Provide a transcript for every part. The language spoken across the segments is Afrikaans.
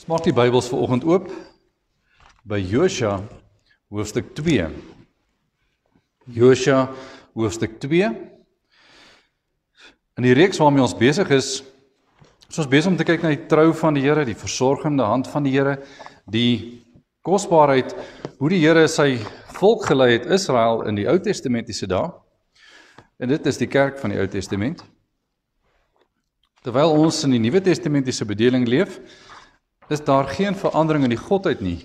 Ons maak die Bybels vir oggend oop by Josua hoofstuk 2. Josua hoofstuk 2. In die reeks waarmee ons besig is, is ons besig om te kyk na die trou van die Here, die versorgende hand van die Here, die kosbaarheid hoe die Here sy volk gelei het Israel in die Ou Testamentiese dae. En dit is die kerk van die Ou Testament. Terwyl ons in die Nuwe Testamentiese bedeling leef, is daar geen verandering in die godheid nie.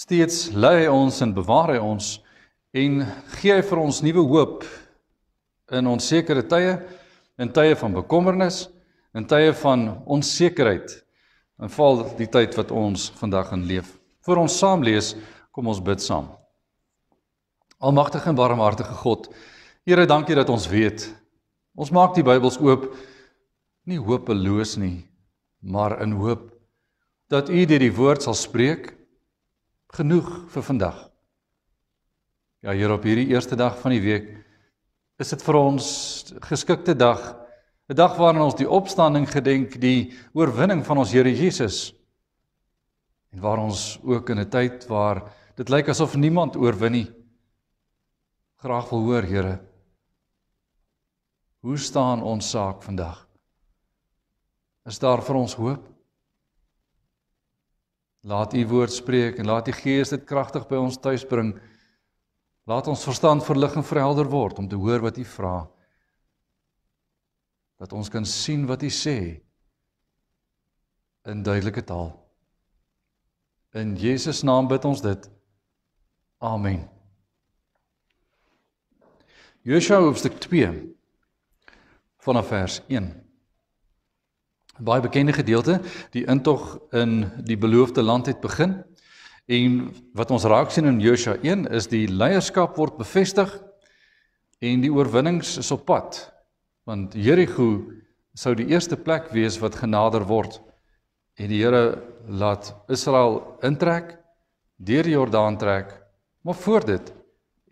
Steeds lei hy ons en bewaar hy ons en gee hy vir ons nuwe hoop in onsekere tye, in tye van bekommernis, in tye van onsekerheid. En val die tyd wat ons vandag in leef. Vir ons saam lees, kom ons bid saam. Almagtige en barmhartige God, Here, dankie dat ons weet. Ons maak die Bybels oop nie hopeloos nie, maar in hoop dat u deur die woord sal spreek genoeg vir vandag. Ja Here op hierdie eerste dag van die week is dit vir ons geskikte dag, 'n dag waarin ons die opstanding gedenk, die oorwinning van ons Here Jesus. En waar ons ook in 'n tyd waar dit lyk asof niemand oorwin nie, graag wil hoor Here, hoe staan ons saak vandag? Is daar vir ons hoop? Laat U woord spreek en laat die Gees dit kragtig by ons tuisbring. Laat ons verstand verlig en verhelder word om te hoor wat U vra. Dat ons kan sien wat U sê in duidelike taal. In Jesus naam bid ons dit. Amen. Josua hoofstuk 2 vanaf vers 1. 'n baie bekende gedeelte, die intog in die beloofde land het begin. En wat ons raak sien in Josua 1 is die leierskap word bevestig en die oorwinnings is op pad. Want Jerigo sou die eerste plek wees wat genader word en die Here laat Israel intrek deur die Jordaan trek. Maar voor dit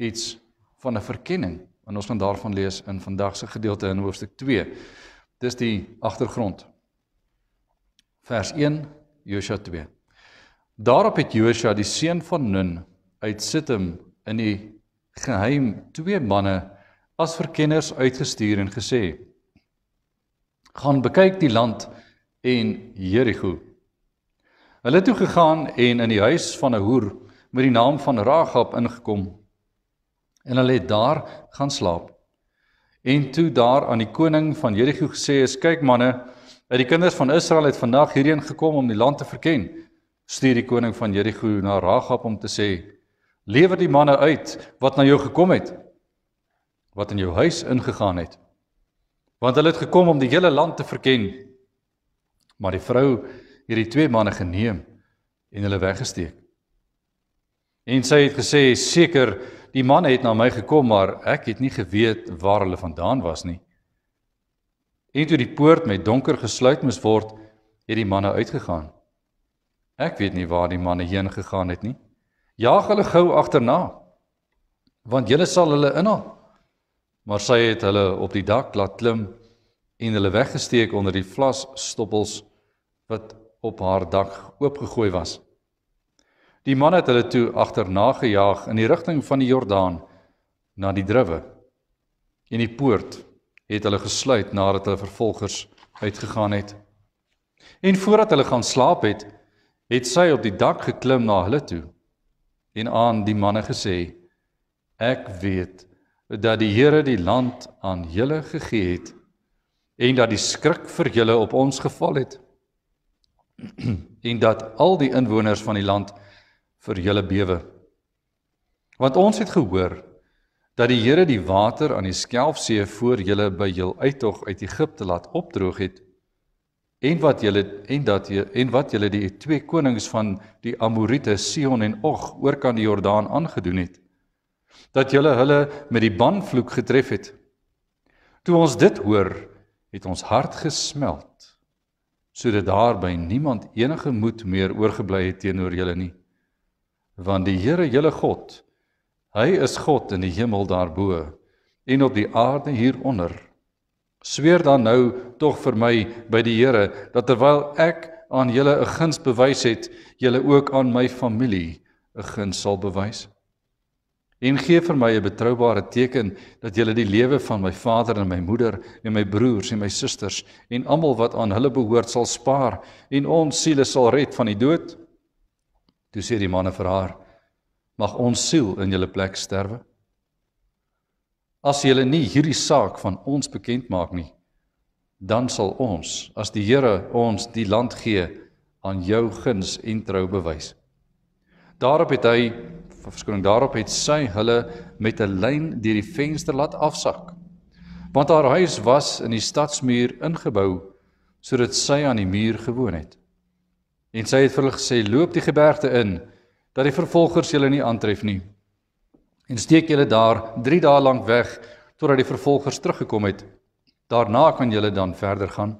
iets van 'n verkenning. En ons gaan daarvan lees in vandag se gedeelte in hoofstuk 2. Dis die agtergrond. Vers 1 Josua 2. Daarop het Josua die seun van Nun uit Sittim in die geheim twee manne as verkenners uitgestuur en gesê: "Gaan bekyk die land en Jerigo." Hulle het toe gegaan en in die huis van 'n hoer met die naam van Ragab ingekom en hulle het daar gaan slaap. En toe daar aan die koning van Jerigo gesê is: "Kyk manne, uit die kinders van Israel het vandag hierheen gekom om die land te verken. Stuur die koning van Jerigo na Ragab om te sê: "Lewer die manne uit wat na jou gekom het, wat in jou huis ingegaan het." Want hulle het gekom om die hele land te verken. Maar die vrou het die twee manne geneem en hulle weggesteek. En sy het gesê: "Seker, die manne het na my gekom, maar ek het nie geweet waar hulle vandaan was nie." En toe die poort met donker gesluit moes word, het die manne uitgegaan. Ek weet nie waar die manne heen gegaan het nie. Jaag hulle gou agterna, want julle sal hulle inhaal. Maar sy het hulle op die dak laat klim en hulle weggesteek onder die vlas stoppels wat op haar dak oopgegooi was. Die man het hulle toe agterna gejaag in die rigting van die Jordaan na die druwe en die poort het hulle gesluit nadat hulle vervolgers uitgegaan het. En voordat hulle gaan slaap het, het sy op die dak geklim na hulle toe en aan die manne gesê: "Ek weet dat die Here die land aan julle gegee het en dat die skrik vir julle op ons geval het en dat al die inwoners van die land vir julle bewe. Want ons het gehoor dat die Here die water aan die Skelfsee voor julle by jul uittog uit Egipte laat opdroog het en wat julle en dat julle en wat julle die twee konings van die Amorite Sion en Og oor kan die Jordaan aangedoen het dat julle hulle met die banvloek getref het toe ons dit hoor het ons hart gesmeld sodat daar by niemand enige moed meer oorgebly het teenoor julle nie want die Here julle God Hy is God in die hemel daarbo en op die aarde hieronder. Sweer dan nou tog vir my by die Here dat terwyl ek aan julle 'n guns bewys het, julle ook aan my familie 'n guns sal bewys. En gee vir my 'n betroubare teken dat julle die lewe van my vader en my moeder en my broers en my susters en almal wat aan hulle behoort sal spaar en ons siele sal red van die dood. Toe sê die manne vir haar: mag ons siel in julle plek sterwe. As julle nie hierdie saak van ons bekend maak nie, dan sal ons, as die Here ons die land gee, aan jou guns en trou bewys. Daarop het hy verskoning daarop het sy hulle met 'n lyn deur die venster laat afsak. Want haar huis was in die stadsmuur ingebou sodat sy aan die muur gewoon het. En sy het vir hulle gesê: "Loop die gebergte in dat die vervolgers julle nie aantref nie. En steek julle daar 3 dae lank weg totdat die vervolgers teruggekom het. Daarna kan julle dan verder gaan.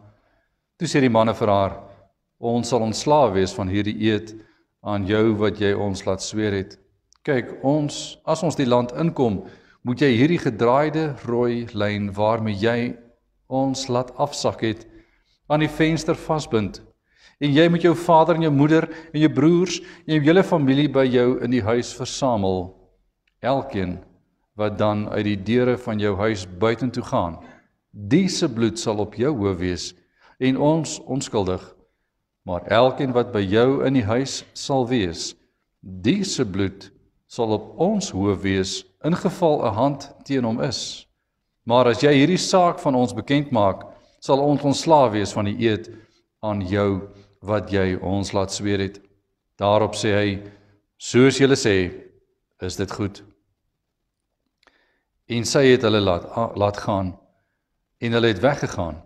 Toe sê die manne vir haar: "Ons sal ontslaaw wees van hierdie eed aan jou wat jy ons laat sweer het. Kyk, ons as ons die land inkom, moet jy hierdie gedraaide rooi lyn waarmee jy ons laat afsak het aan die venster vasbind en jy moet jou vader en jou moeder en jou broers en jou hele familie by jou in die huis versamel. Elkeen wat dan uit die deure van jou huis buitentoe gaan, diese bloed sal op jou hoof wees en ons onskuldig. Maar elkeen wat by jou in die huis sal wees, diese bloed sal op ons hoof wees in geval 'n hand teen hom is. Maar as jy hierdie saak van ons bekend maak, sal ons ontslaaw wees van die eed aan jou wat jy ons laat sweer het. Daarop sê hy: "Soos julle sê, is dit goed." En sy het hulle laat laat gaan en hulle het weggegaan.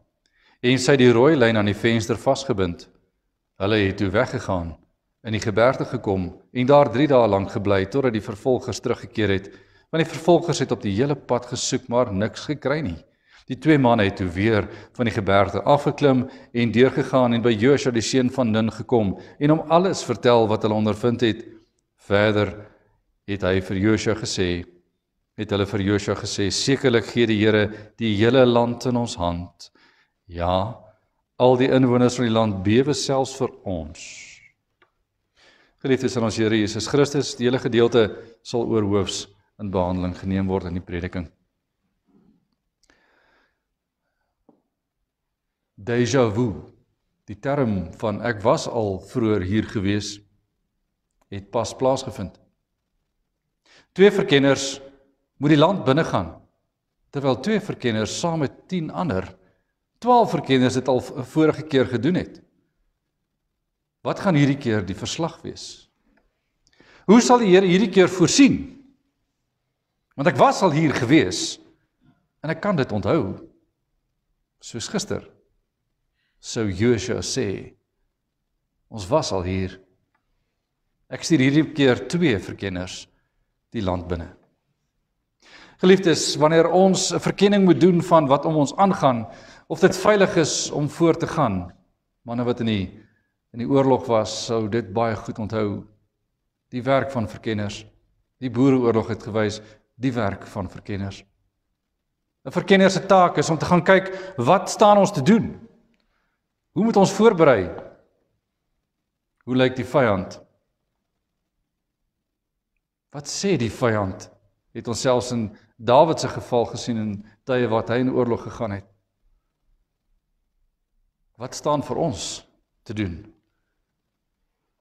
En sy het die rooi lyn aan die venster vasgebind. Hulle het toe weggegaan in die geberge gekom en daar 3 dae lank gebly totdat die vervolgers teruggekeer het, want die vervolgers het op die hele pad gesoek maar niks gekry nie. Die twee manne het toe weer van die geberg afgeklim en deurgegaan en by Josua die seun van Nun gekom en hom alles vertel wat hulle ondervind het. Verder het hy vir Josua gesê: "Het hulle vir Josua gesê: "Sekerlik gee die Here die hele land in ons hand." Ja, al die inwoners van die land bewe selfs vir ons. Geliefdes in ons Here Jesus Christus, die hele gedeelte sal oor hoofs in behandeling geneem word in die prediking. deja vu. Die term van ek was al vroeër hier gewees het pas plaasgevind. Twee verkenners moet die land binne gaan terwyl twee verkenners saam met 10 ander 12 verkenners dit al vorige keer gedoen het. Wat gaan hierdie keer die verslag wees? Hoe sal die Here hierdie keer voorsien? Want ek was al hier gewees en ek kan dit onthou soos gister sou Joshua sê: Ons was al hier. Ek stuur hierdie keer twee verkenners die land binne. Geliefdes, wanneer ons 'n verkenning moet doen van wat om ons aangaan, of dit veilig is om voort te gaan, manne wat in die in die oorlog was, sou dit baie goed onthou. Die werk van verkenners. Die boereoorlog het gewys die werk van verkenners. 'n Verkenner se taak is om te gaan kyk wat staan ons te doen Hoe moet ons voorberei? Hoe lyk die vyand? Wat sê die vyand? Het ons selfs in Dawid se geval gesien in tye wat hy in oorlog gegaan het. Wat staan vir ons te doen?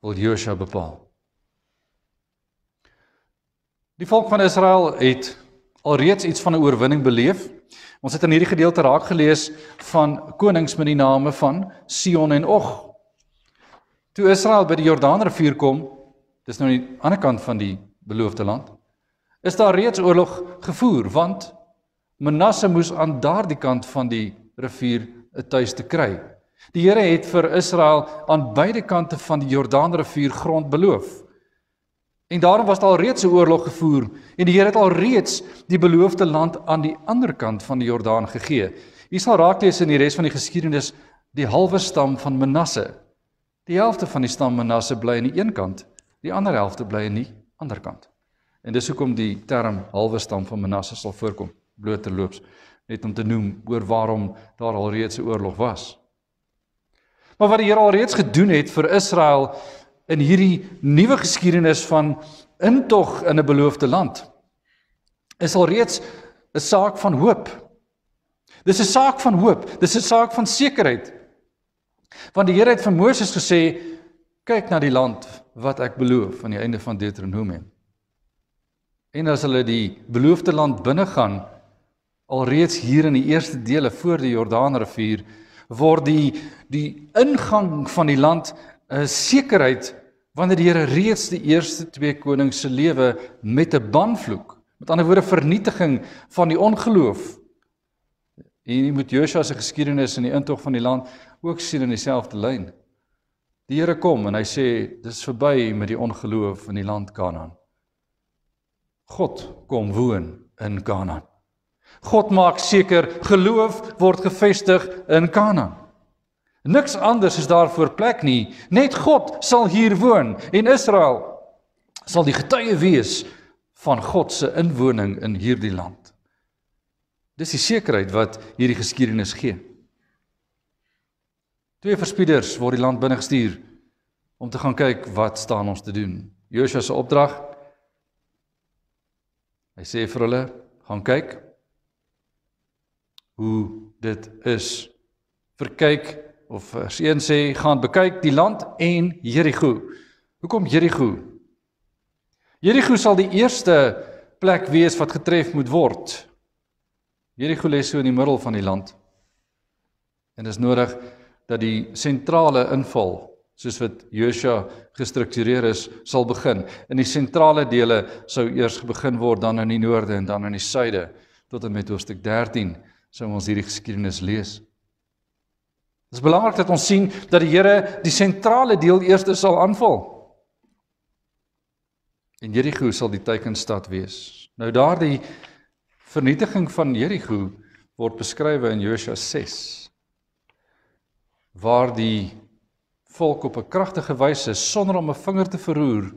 Wil Josua bepaal. Die volk van Israel het alreeds iets van 'n oorwinning beleef. Ons het in hierdie gedeelte raak gelees van konings met die name van Sion en Og. Toe Israel by die Jordaanrivier kom, dis nou aan die ander kant van die beloofde land, is daar reeds oorlog gevoer want Manasse moes aan daardie kant van die rivier 'n tuiste kry. Die Here het vir Israel aan beide kante van die Jordaanrivier grond beloof. En daarom was daar reeds 'n oorlog gevoer en die Here het al reeds die beloofde land aan die ander kant van die Jordaan gegee. Jy sal raak lees in die res van die geskiedenis die halwe stam van Manasse. Die helfte van die stam Manasse bly aan die een kant, die ander helfte bly aan die ander kant. En dis hoekom die term halwe stam van Manasse sal voorkom blootterloops net om te noem oor waarom daar al reeds 'n oorlog was. Maar wat die Here al reeds gedoen het vir Israel in hierdie nuwe geskiedenis van intog in 'n beloofde land is alreeds 'n saak van hoop. Dis 'n saak van hoop, dis 'n saak van sekerheid. Want die Here het vir Moses gesê: "Kyk na die land wat ek beloof aan die einde van Deuteronomium." En as hulle die beloofde land binnegaan, alreeds hier in die eerste dele voor die Jordaanrivier, word die die ingang van die land 'n sekerheid wanneer die Here reeds die eerste twee konings se lewe met 'n banvloek, met ander woorde vernietiging van die ongeloof. En jy moet Josua se geskiedenis in die intog van die land ook sien in dieselfde lyn. Die Here kom en hy sê dis verby met die ongeloof in die land Kanaan. God kom woon in Kanaan. God maak seker geloof word gevestig in Kanaan. Niks anders is daar voor plek nie. Net God sal hier woon en Israel sal die getuie wees van God se inwoning in hierdie land. Dis die sekerheid wat hierdie geskiedenis gee. Twee verspieders word die land binne gestuur om te gaan kyk wat staan ons te doen. Josua se opdrag. Hy sê vir hulle, gaan kyk hoe dit is. Verkyk of vers eh, 1 sê gaan bekyk die land en Jerigo. Hoekom Jerigo? Jerigo sal die eerste plek wees wat getref moet word. Jerigo lê so in die middel van die land. En dit is nodig dat die sentrale inval, soos wat Josua gestruktureer is, sal begin. In die sentrale dele sou eers begin word dan in die noorde en dan in die suide tot en met hoofstuk 13 sou ons hierdie geskiedenis lees. Dit is belangrik dat ons sien dat die Here die sentrale deel eers sal aanval. En Jerigo sal die teikenstad wees. Nou daardie vernietiging van Jerigo word beskryf in Josua 6 waar die volk op 'n kragtige wyse sonder om 'n vinger te verroer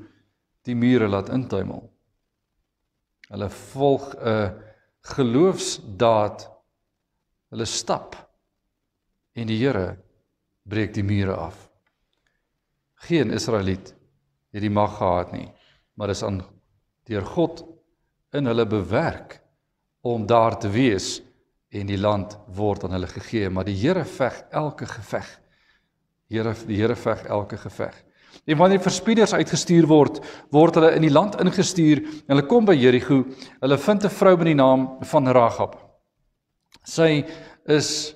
die mure laat intuimel. Hulle volg 'n geloofsdaad. Hulle stap en die Here breek die mure af. Geen Israeliet het die mag gehad nie, maar is aan deur God in hulle bewerk om daar te wees en die land word aan hulle gegee, maar die Here veg elke geveg. Here die Here veg elke geveg. En wanneer verspieders uitgestuur word, word hulle in die land ingestuur en hulle kom by Jerigo. Hulle vind 'n vrou met die naam van Ragab. Sy is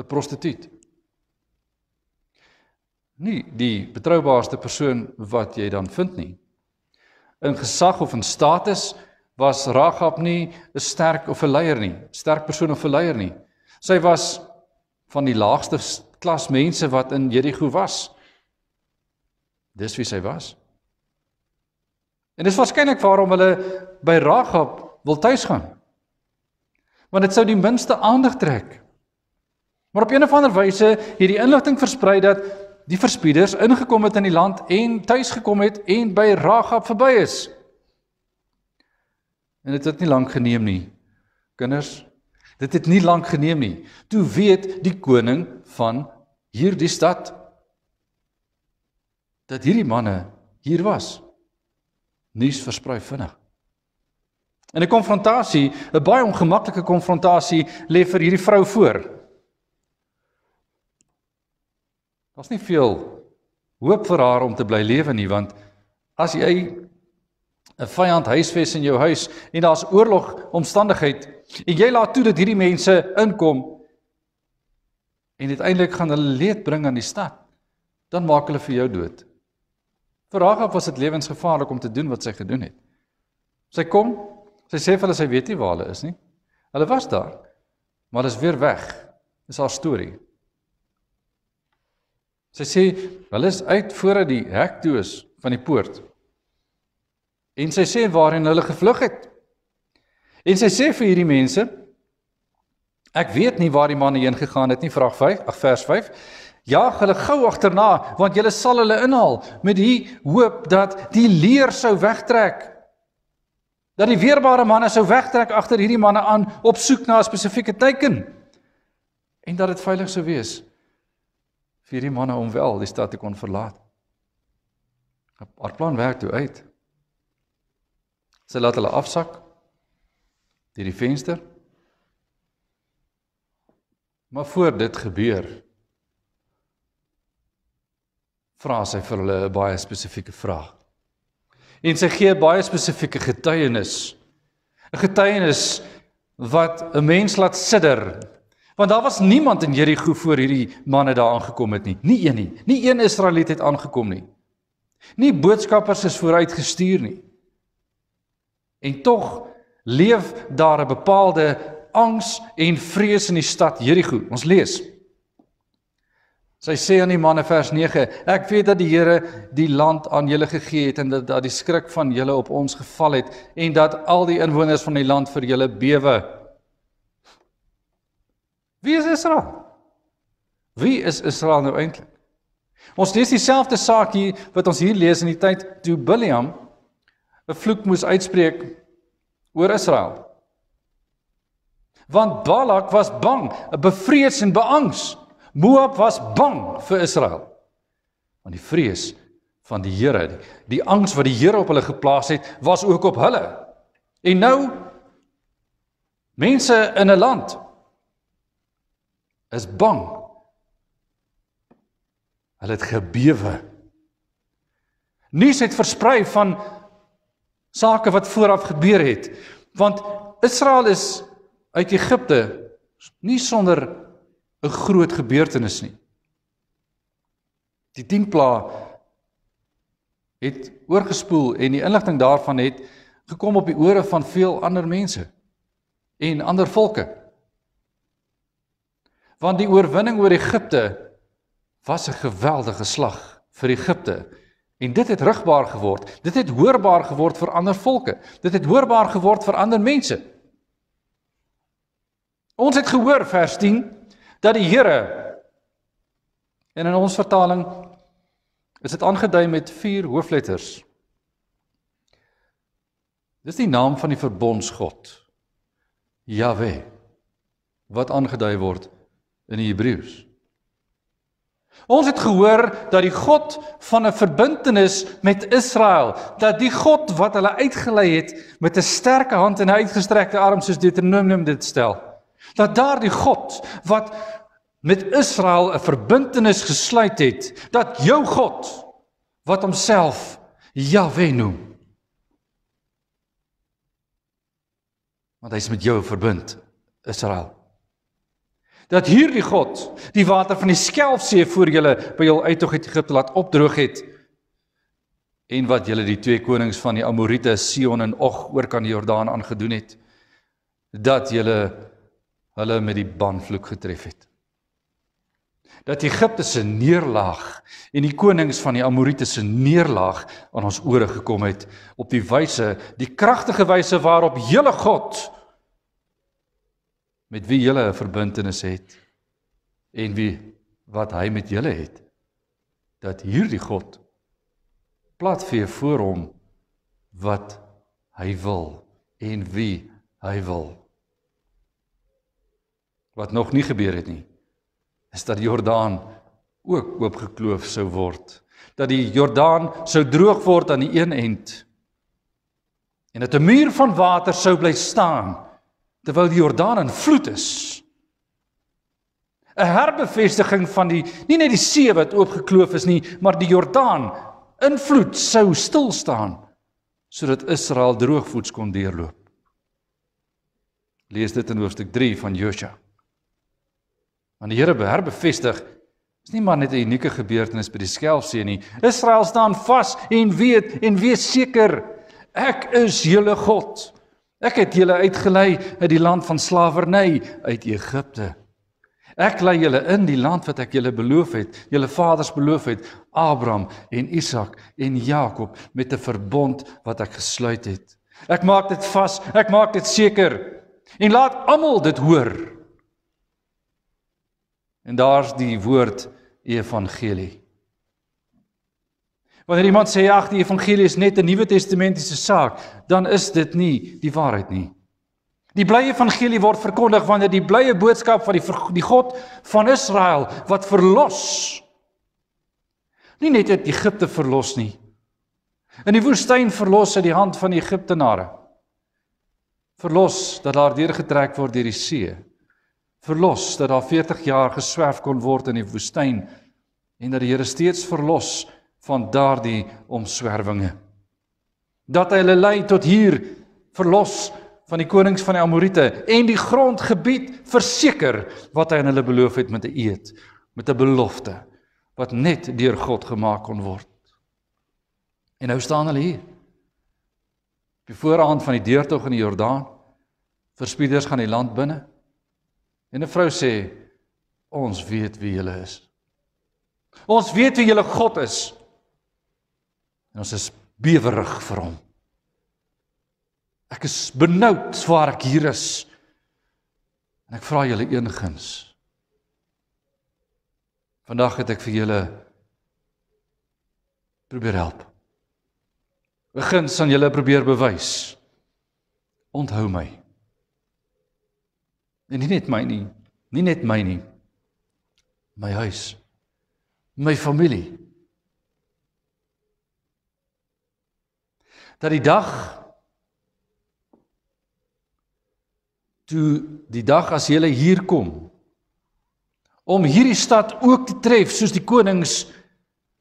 'n prostituut. Nie die betroubaarste persoon wat jy dan vind nie. In gesag of in status was Ragab nie 'n sterk of 'n leier nie, sterk persoon of 'n leier nie. Sy was van die laagste klas mense wat in Jerigo was. Dis wie sy was. En dis waarskynlik waarom hulle by Ragab wil tuis gaan. Want dit sou die minste aandag trek Maar op 'n of ander wyse het die inligting versprei dat die verspieders ingekom het in die land en tuis gekom het en by Ragab verby is. En dit het nie lank geneem nie. Kinders, dit het nie lank geneem nie. Toe weet die koning van hierdie stad dat hierdie manne hier was. Nuus versprei vinnig. En 'n konfrontasie, 'n baie ongemaklike konfrontasie lê vir hierdie vrou voor. Daar's nie veel hoop vir haar om te bly lewe nie want as jy 'n vyand huisves in jou huis en daar's oorlog omstandigheid en jy laat toe dat hierdie mense inkom en uiteindelik gaan hulle leed bring aan die stad dan maak hulle vir jou dood. Vir Ragab was dit lewensgevaarlik om te doen wat sy gedoen het. Sy kom, sy sê vir hulle sy weet nie waar hulle is nie. Hulle was daar, maar hulle is weer weg. Dis haar storie. Sy sê hulle is uit voordat die hek toe is van die poort. En sy sê waarheen hulle gevlug het. En sy sê vir hierdie mense Ek weet nie waar die manne heen gegaan het nie vraag 5 ag vers 5 Jaag hulle gou agterna want jy sal hulle inhaal met die hoop dat die leer sou wegtrek dat die weerbare manne sou wegtrek agter hierdie manne aan op soek na 'n spesifieke teken en dat dit veilig sou wees vir die manne om wel die stad te kon verlaat. 'n Paar plan werk toe uit. Sy laat hulle afsak deur die venster. Maar voor dit gebeur vra sy vir hulle 'n baie spesifieke vraag. En sy gee baie spesifieke getuienis. 'n Getuienis wat 'n mens laat sidder Want daar was niemand in Jerigo voor hierdie manne daar aangekom het nie. Nie een nie. Nie een Israeliet het aangekom nie. Nie boodskappers is vooruit gestuur nie. En tog leef daar 'n bepaalde angs en vrees in die stad Jerigo. Ons lees. Sy sê aan die manne vers 9: Ek weet dat die Here die land aan julle gegee het en dat dat die skrik van julle op ons geval het en dat al die inwoners van die land vir julle bewe. Wie is Israel? Wie is Israel nou eintlik? Ons lees dieselfde saak hier wat ons hier lees in die tyd toe Biljam 'n vloek moes uitspreek oor Israel. Want Balak was bang, bevrees en beangs. Moab was bang vir Israel. Want die vrees van die Here, die, die angs wat die Here op hulle geplaas het, was ook op hulle. En nou mense in 'n land is bang. Hulle het gebewe. Nuus het versprei van sake wat vooraf gebeur het, want Israel is uit Egipte nie sonder 'n groot gebeurtenis nie. Die 10 plaas het oorgespoel en die inligting daarvan het gekom op die ore van veel ander mense en ander volke. Want die oorwinning oor Egipte was 'n geweldige slag vir Egipte. En dit het rugbaar geword. Dit het hoorbaar geword vir ander volke. Dit het hoorbaar geword vir ander mense. Ons het gehoor vers 10 dat die Here en in ons vertaling is dit aangedui met vier hoofletters. Dis die naam van die verbondsgod. Jahwe wat aangedui word in die Hebreëus. Ons het gehoor dat die God van 'n verbintenis met Israel, dat die God wat hulle uitgelei het met 'n sterke hand en 'n uitgestrekte arm soos Deuteronomium dit stel, dat daardie God wat met Israel 'n verbintenis gesluit het, dat jou God wat homself Jahwe noem. Want hy's met jou verbind, Israel dat hierdie God die water van die Skelfsee voor julle by jul uittog uit Egipte laat opdroog het en wat julle die twee konings van die Amorite Sion en Og oor kan die Jordaan aangedoen het dat julle hulle met die banvloek getref het dat Egipte se neerlaag en die konings van die Amorite se neerlaag aan ons ore gekom het op die wyse die kragtige wyse waarop hele God met wie jy 'n verbintenis het en wie wat hy met julle het dat hierdie God plat vir jou voor hom wat hy wil en wie hy wil wat nog nie gebeur het nie is dat die Jordaan ook oopgekloof sou word dat die Jordaan sou droog word aan die een end en dat 'n muur van water sou bly staan terwyl die Jordaan in vloed is. 'n Herbevestiging van die nie net die see wat oopgekloof is nie, maar die Jordaan in vloed sou stil staan sodat Israel droogvoets kon deurloop. Lees dit in hoofstuk 3 van Josua. Want die Here beherbevestig is nie maar net 'n unieke gebeurtenis by die Skelfsee nie. Israel staan vas en weet en weet seker ek is julle God. Ek het julle uitgelei uit die land van slawerny uit Egipte. Ek lei julle in die land wat ek julle beloof het, julle vaders beloof het, Abraham en Isak en Jakob met 'n verbond wat ek gesluit het. Ek maak dit vas, ek maak dit seker. En laat almal dit hoor. En daar's die woord evangelie. Wanneer iemand sê ag die evangelie is net 'n Nuwe Testamentiese saak, dan is dit nie die waarheid nie. Die blye evangelie word verkondig wanneer die blye boodskap van die die God van Israel wat verlos nie net uit Egipte verlos nie. In die woestyn verlos uit die hand van die Egiptenare. Verlos dat daar deurgetrek word deur die see. Verlos dat daar 40 jaar geswerf kon word in die woestyn en dat die Here steeds verlos van daardie omswervinge. Dat hy hulle lei tot hier verlos van die konings van die Amorite en die grondgebied verseker wat hy aan hulle beloof het met 'n eed, met 'n belofte wat net deur God gemaak kon word. En nou staan hulle hier. Op die voorhand van die deurtog in die Jordaan, verspieders gaan die land binne. En 'n vrou sê: "Ons weet wie julle is. Ons weet wie julle God is." En ons is bewerig vir hom. Ek is benoud swaar ek hier is. En ek vra julle eengins. Vandag het ek vir julle probeer help. Begin s'n julle probeer bewys. Onthou my. En nee, nie net my nie, nie net my nie. My huis. My familie. dat die dag toe die dag as jy hier kom om hierdie stad ook te tref soos die konings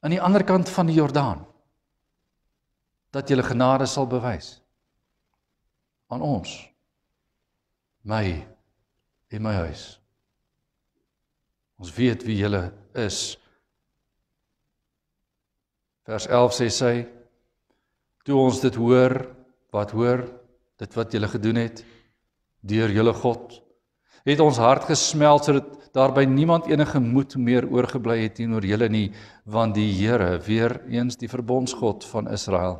aan die ander kant van die Jordaan dat jy genade sal bewys aan ons my en my huis ons weet wie jy is vers 11 sê sy toe ons dit hoor, wat hoor, dit wat jy gedoen het deur jou God, het ons hart gesmelt sodat daar by niemand enige moed meer oorgebly het teenoor julle nie, want die Here, weer eens die verbondsgod van Israel,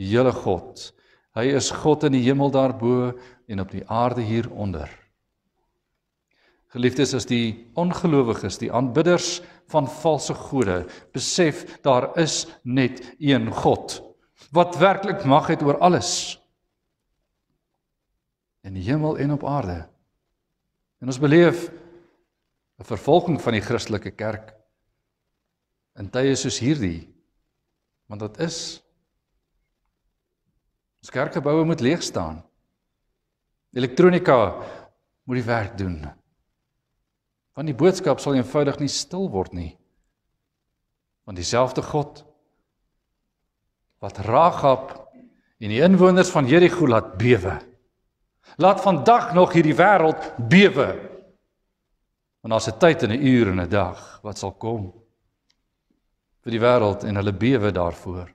julle God, hy is God in die hemel daarbo en op die aarde hieronder. Geliefdes, as die ongelowiges, die aanbidders van valse gode, besef daar is net een God wat werklik mag het oor alles in die hemel en op aarde. En ons beleef 'n vervolging van die Christelike kerk in tye soos hierdie. Want dit is ons kerkgeboue moet leeg staan. Elektronika moet die werk doen. Want die boodskap sal eenvoudig nie stil word nie. Want dieselfde God wat Ragab en die inwoners van Jerigo laat bewe. Laat vandag nog hierdie wêreld bewe. Want daar's 'n tyd en 'n uur en 'n dag wat sal kom vir die wêreld en hulle bewe daarvoor.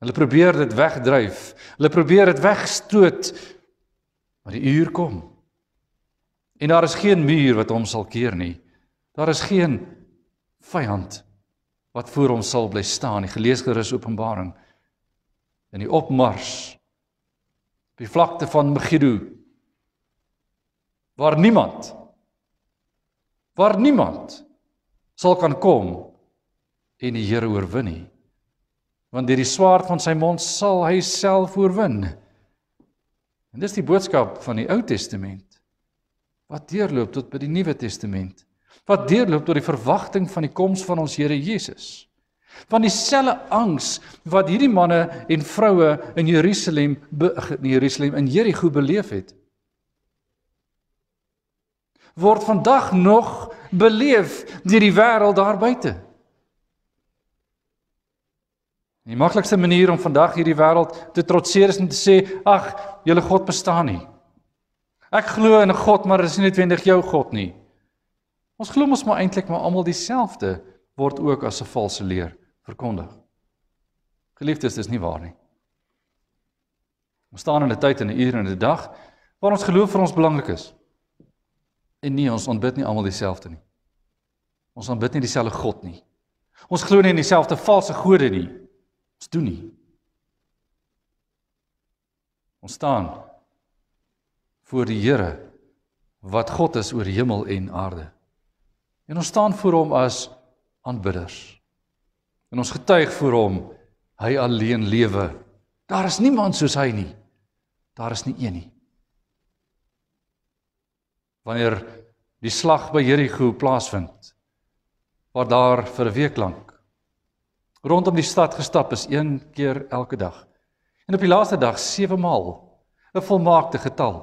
Hulle probeer dit wegdryf. Hulle probeer dit wegstoot. Maar die uur kom. En daar is geen muur wat hom sal keer nie. Daar is geen vyand wat voor hom sal bly staan. Die geleesgerus Openbaring in die opmars op die vlakte van Megiddo waar niemand waar niemand sal kan kom en die Here oorwin nie. Want deur die swaard van sy mond sal hy self oorwin. En dis die boodskap van die Ou Testament wat deurloop tot by die Nuwe Testament wat deurloop tot die verwagting van die koms van ons Here Jesus. Van dieselfde angs wat hierdie manne en vroue in Jerusalem in Jerusalem in Jerigo beleef het word vandag nog beleef deur die wêreld daar buite. Die maklikste manier om vandag hierdie wêreld te trotseer is om te sê, "Ag, julle God bestaan nie. Ek glo in 'n God, maar dit is nie noodwendig jou God nie." Ons glo mos maar eintlik maar almal dieselfde word ook as 'n valse leer verkondig. Geliefdes, dis nie waar nie. Ons staan in 'n tyd en 'n uur en 'n dag waar ons geloof vir ons belangrik is. En nee, ons aanbid nie almal dieselfde nie. Ons aanbid nie dieselfde God nie. Ons glo nie in dieselfde valse gode nie. Ons doen nie. Ons staan voor die Here wat God is oor hemel en aarde. En ons staan voor hom as aanbidders. En ons getuig voor hom hy alleen lewe. Daar is niemand soos hy nie. Daar is nie een nie. Wanneer die slag by Jerigo plaasvind, waar daar vir 'n week lank rondom die stad gestap is een keer elke dag. En op die laaste dag sewe maal, 'n volmaakte getal,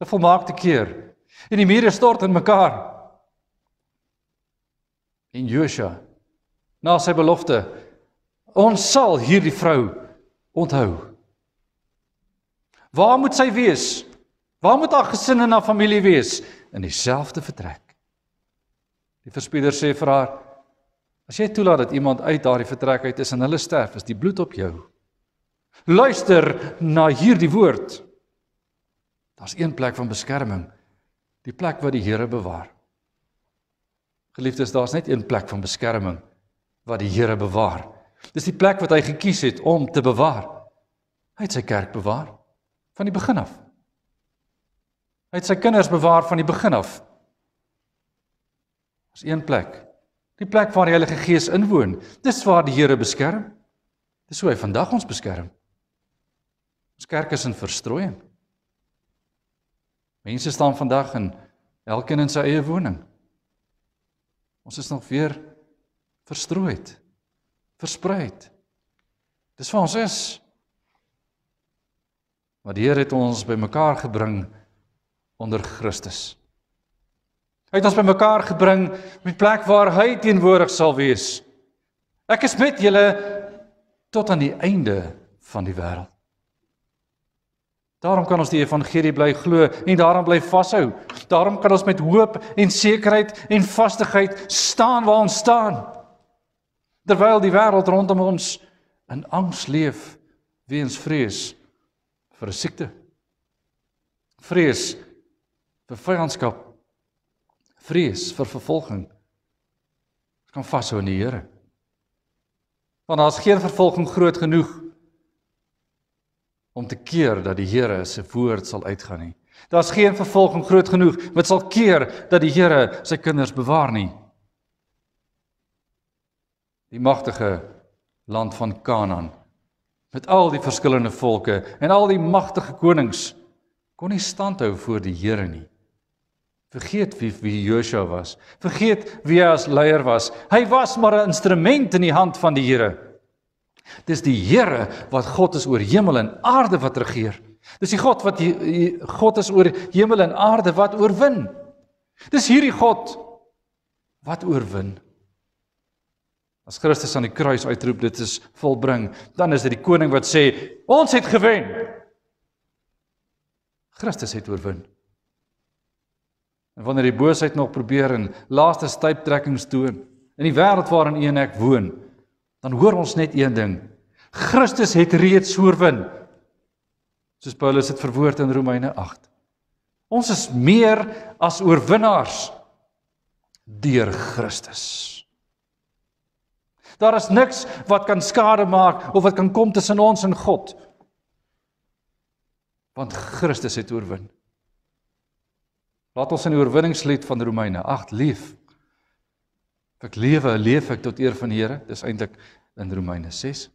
'n volmaakte keer. En die mure stort in mekaar en Joshua na sy belofte ons sal hierdie vrou onthou. Waar moet sy wees? Waar moet haar gesin en haar familie wees? In dieselfde vertrek. Die verspieder sê vir haar: As jy toelaat dat iemand uit daardie vertrek uit is en hulle sterf, is die bloed op jou. Luister na hierdie woord. Daar's een plek van beskerming, die plek waar die Here bewaar. Geliefdes, daar's net een plek van beskerming wat die Here bewaar. Dis die plek wat hy gekies het om te bewaar. Hy het sy kerk bewaar van die begin af. Hy het sy kinders bewaar van die begin af. Dis een plek. Die plek waar die Heilige Gees inwoon. Dis waar die Here beskerm. Dis hoe hy vandag ons beskerm. Ons kerk is in verstrooiing. Mense staan vandag in elkeen in sy eie woning. Ons is nog weer verstrooid, versprei. Dis waar ons is. Maar die Here het ons bymekaar gebring onder Christus. Hy het ons bymekaar gebring op die plek waar hy teenwoordig sal wees. Ek is met julle tot aan die einde van die wêreld. Daarom kan ons die evangelie bly glo en daaraan bly vashou. Daarom kan ons met hoop en sekerheid en vastigheid staan waar ons staan. Terwyl die wêreld rondom ons in angs leef weens vrees vir 'n siekte. Vrees vir vyandskap. Vrees vir vervolging. Ons kan vashou in die Here. Want daar's geen vervolging groot genoeg nie om te keer dat die Here se woord sal uitgaan nie. Daar's geen vervolging groot genoeg wat sal keer dat die Here sy kinders bewaar nie. Die magtige land van Kanaan met al die verskillende volke en al die magtige konings kon nie standhou voor die Here nie. Vergeet wie wie Josua was. Vergeet wie hy as leier was. Hy was maar 'n instrument in die hand van die Here. Dis die Here wat God is oor hemel en aarde wat regeer. Dis die God wat God is oor hemel en aarde wat oorwin. Dis hierdie God wat oorwin. As Christus aan die kruis uitroep dit is volbring, dan is dit die koning wat sê ons het gewen. Christus het oorwin. En wanneer die boosheid nog probeer en laaste stuiptrekkings toon in die wêreld waarin ek woon, dan hoor ons net een ding. Christus het reeds oorwin. Soos Paulus dit verwoord in Romeine 8. Ons is meer as oorwinnaars deur Christus. Daar is niks wat kan skade maak of wat kan kom tussen ons en God. Want Christus het oorwin. Laat ons in die oorwinningslied van Romeine 8 leef. Of ek lewe, leef ek tot eer van die Here. Dis eintlik in Romeine 6.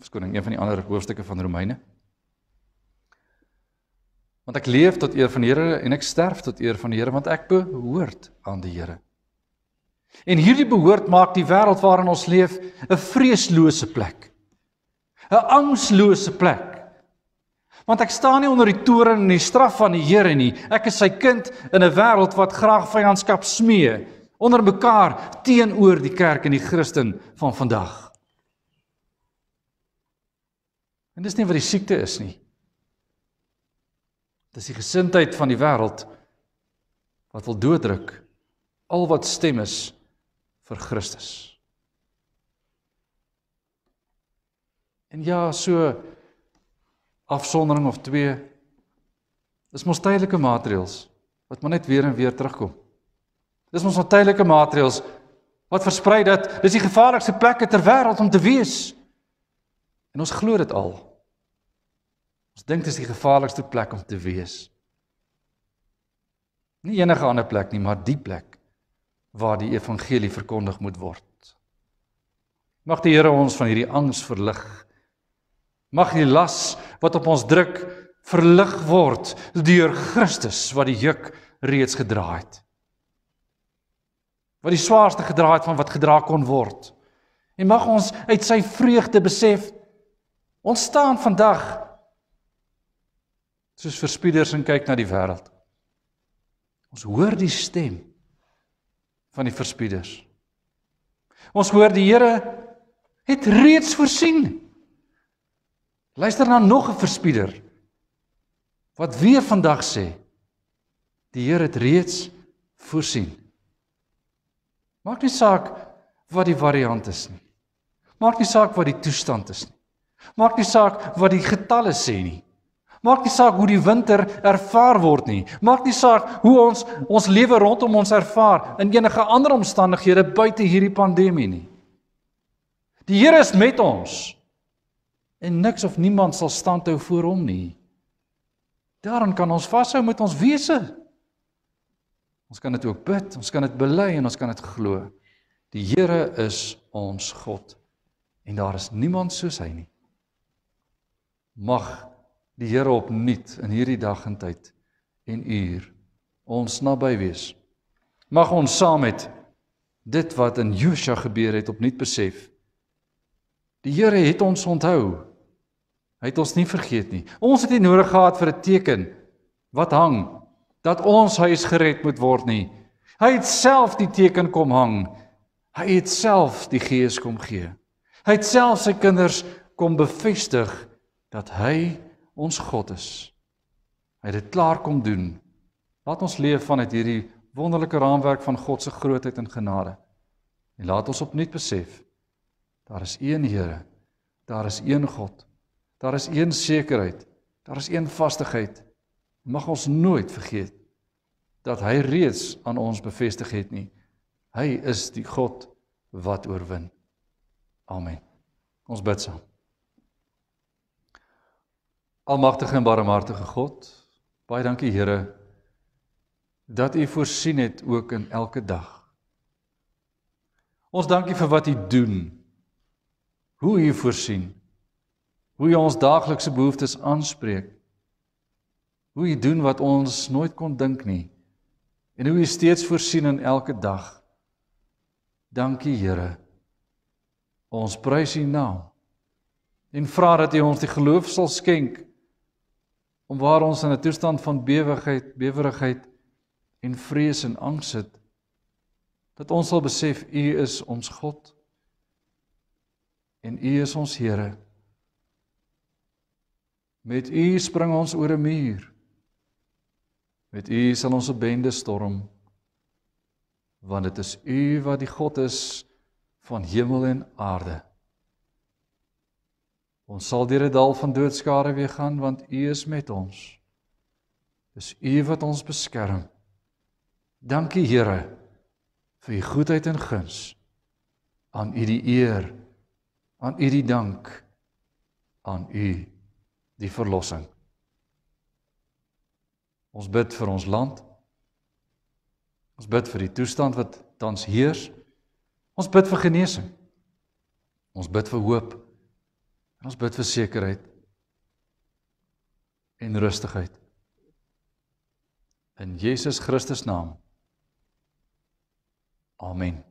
Verskoning, een van die ander hoofstukke van Romeine. Want ek leef tot eer van die Here en ek sterf tot eer van die Here want ek behoort aan die Here. En hierdie behoort maak die wêreld waarin ons leef 'n vreeslose plek. 'n Angslose plek. Want ek staan nie onder die toren en die straf van die Here nie. Ek is sy kind in 'n wêreld wat graag vyandskap smee onder mekaar teenoor die kerk en die Christen van vandag. En dis nie wat die siekte is nie. Dis die gesindheid van die wêreld wat wil dooddruk al wat stem is vir Christus. En ja, so afsondering of twee is mos tydelike maatreëls wat maar net weer en weer terugkom. Dis ons natuurlike maatreels wat versprei dat dis die gevaarlikste plekke ter wêreld om te wees. En ons glo dit al. Ons dink dis die gevaarlikste plek om te wees. Nie enige ander plek nie, maar die plek waar die evangelie verkondig moet word. Mag die Here ons van hierdie angs verlig. Mag die las wat op ons druk verlig word deur Christus wat die juk reeds gedra het wat die swaarste gedra het van wat gedra kon word. En mag ons uit sy vreugde besef ons staan vandag soos verspieders en kyk na die wêreld. Ons hoor die stem van die verspieders. Ons hoor die Here het reeds voorsien. Luister na nog 'n verspieder wat weer vandag sê die Here het reeds voorsien. Maak nie saak wat die variant is nie. Maak nie saak wat die toestand is nie. Maak nie saak wat die getalle sê nie. Maak nie saak hoe die winter ervaar word nie. Maak nie saak hoe ons ons lewe rondom ons ervaar in enige ander omstandighede buite hierdie pandemie nie. Die Here is met ons. En niks of niemand sal standhou voor hom nie. Daarom kan ons vashou met ons wese. Ons kan dit ook bid, ons kan dit bely en ons kan dit glo. Die Here is ons God en daar is niemand soos hy nie. Mag die Here opnuut in hierdie dag en tyd en uur ons naby wees. Mag ons saam met dit wat in Josua gebeur het opnuut besef. Die Here het ons onthou. Hy het ons nie vergeet nie. Ons het nie nodig gehad vir 'n teken wat hang dat ons huis gered moet word nie. Hy het self die teken kom hang. Hy het self die gees kom gee. Hy het self sy kinders kom bevestig dat hy ons God is. Hy het dit klaar kom doen. Laat ons leef vanuit hierdie wonderlike raamwerk van God se grootheid en genade. En laat ons opnuut besef daar is een Here. Daar is een God. Daar is een sekerheid. Daar is een vastigheid mag ons nooit vergeet dat hy reeds aan ons bevestig het nie. Hy is die God wat oorwin. Amen. Ons bid saam. Almagtige en barmhartige God, baie dankie Here dat U voorsien het ook in elke dag. Ons dankie vir wat U doen. Hoe U voorsien. Hoe U ons daaglikse behoeftes aanspreek. Hoe U doen wat ons nooit kon dink nie. En hoe U steeds voorsien in elke dag. Dankie Here. Ons prys U naam. En vra dat U ons die geloof sal skenk om waar ons in 'n toestand van bewigheid, bewerigheid en vrees en angs sit, dat ons sal besef U is ons God en U is ons Here. Met U spring ons oor 'n muur. Met U sal ons op bende storm want dit is U wat die God is van hemel en aarde. Ons sal deur 'n dal van doodskare weer gaan want U is met ons. Dis U wat ons beskerm. Dankie Here vir U goedheid en guns. Aan U die eer, aan U die dank, aan U die verlossing. Ons bid vir ons land. Ons bid vir die toestand wat tans heers. Ons bid vir genesing. Ons bid vir hoop. En ons bid vir sekerheid en rustigheid. In Jesus Christus naam. Amen.